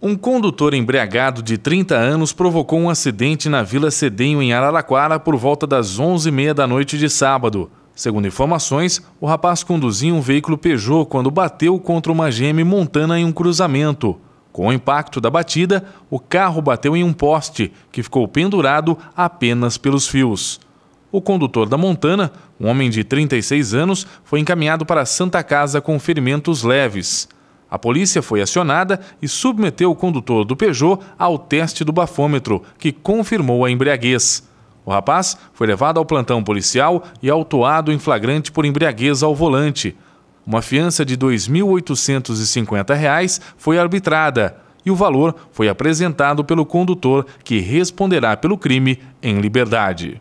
Um condutor embriagado de 30 anos provocou um acidente na Vila Cedenho, em Araraquara, por volta das 11h30 da noite de sábado. Segundo informações, o rapaz conduzia um veículo Peugeot quando bateu contra uma GM Montana em um cruzamento. Com o impacto da batida, o carro bateu em um poste, que ficou pendurado apenas pelos fios. O condutor da Montana, um homem de 36 anos, foi encaminhado para a Santa Casa com ferimentos leves. A polícia foi acionada e submeteu o condutor do Peugeot ao teste do bafômetro, que confirmou a embriaguez. O rapaz foi levado ao plantão policial e autuado em flagrante por embriaguez ao volante. Uma fiança de R$ 2.850 foi arbitrada e o valor foi apresentado pelo condutor, que responderá pelo crime em liberdade.